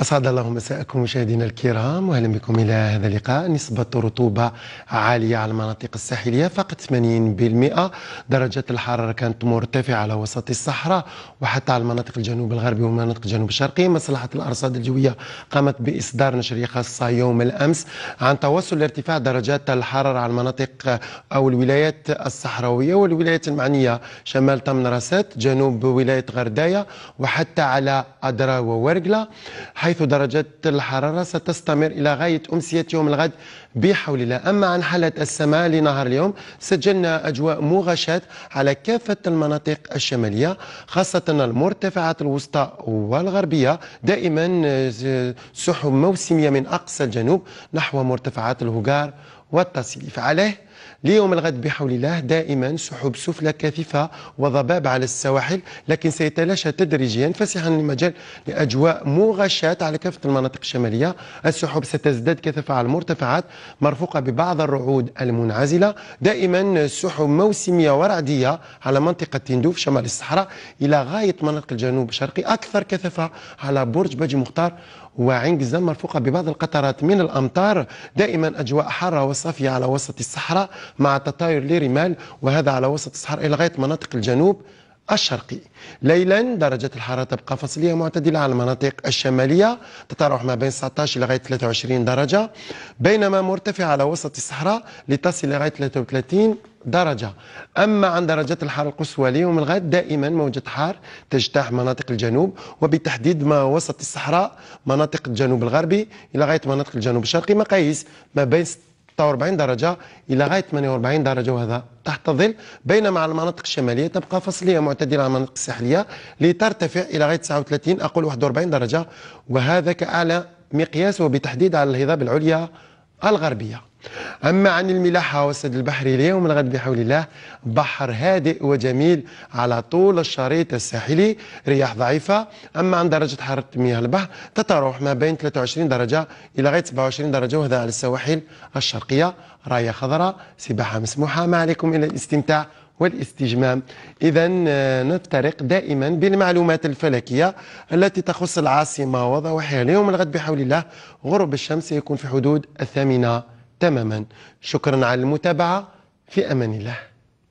أسعد الله مساءكم مشاهدينا الكرام وأهلا بكم إلى هذا اللقاء نسبة رطوبة عالية على المناطق الساحلية فقط 80% درجة الحرارة كانت مرتفعة على وسط الصحراء وحتى على المناطق الجنوب الغربي والمناطق الجنوب الشرقي مصلحة الأرصاد الجوية قامت بإصدار نشرية خاصة يوم الأمس عن توصل لارتفاع درجات الحرارة على المناطق أو الولايات الصحراوية والولايات المعنية شمال تمنرست جنوب ولاية غرداية وحتى على أدرا وورقلة حيث درجة الحرارة ستستمر إلى غاية أمسية يوم الغد بحول الله أما عن حالة السماء لنهار اليوم سجلنا أجواء مغشاة على كافة المناطق الشمالية خاصة المرتفعات الوسطى والغربية دائما آه، سحب موسمية من أقصى الجنوب نحو مرتفعات الهجار والتصل فعليه ليوم الغد بحول الله دائما سحب سفلى كثيفة وضباب على السواحل لكن سيتلاشى تدريجيا فسحا المجال لأجواء مغشاة على كافة المناطق الشمالية السحب ستزداد كثافة على المرتفعات مرفوقة ببعض الرعود المنعزلة دائما سحب موسمية ورعدية على منطقة تندوف شمال الصحراء إلى غاية مناطق الجنوب الشرقي أكثر كثافة على برج بجي مختار وعنكزة مرفوقة ببعض القطرات من الأمطار دائما أجواء حارة صافية على وسط الصحراء مع تطاير لرمال وهذا على وسط الصحراء إلى غاية مناطق الجنوب الشرقي ليلا درجة الحرارة تبقى فصلية معتدلة على المناطق الشمالية تتراوح ما بين 19 لغاية 23 درجة بينما مرتفعة على وسط الصحراء لتصل لغاية 33 درجة أما عن درجات الحرارة القصوى ليوم الغد دائما موجة حار تجتاح مناطق الجنوب وبتحديد ما وسط الصحراء مناطق الجنوب الغربي إلى غاية مناطق الجنوب الشرقي مقاييس ما بين 46 درجة إلى غاية 48 درجة وهذا تحت الظل بينما على المناطق الشمالية تبقى فصلية معتدلة على المناطق الساحلية لترتفع إلى غاية 39 أقول 41 درجة وهذا كأعلى مقياس وبتحديد على الهضاب العليا الغربية أما عن الملاحة والسد البحري اليوم الغد بحول الله بحر هادئ وجميل على طول الشريط الساحلي رياح ضعيفة أما عن درجة حرارة مياه البحر تتراوح ما بين 23 درجة إلى غاية 27 درجة وهذا على السواحل الشرقية راية خضراء سباحة مسموحة ما عليكم إلى الاستمتاع والاستجمام إذا آه، نفترق دائما بالمعلومات الفلكية التي تخص العاصمة وضوحها اليوم الغد بحول الله غروب الشمس يكون في حدود الثامنة تماما شكرا على المتابعة في أمان الله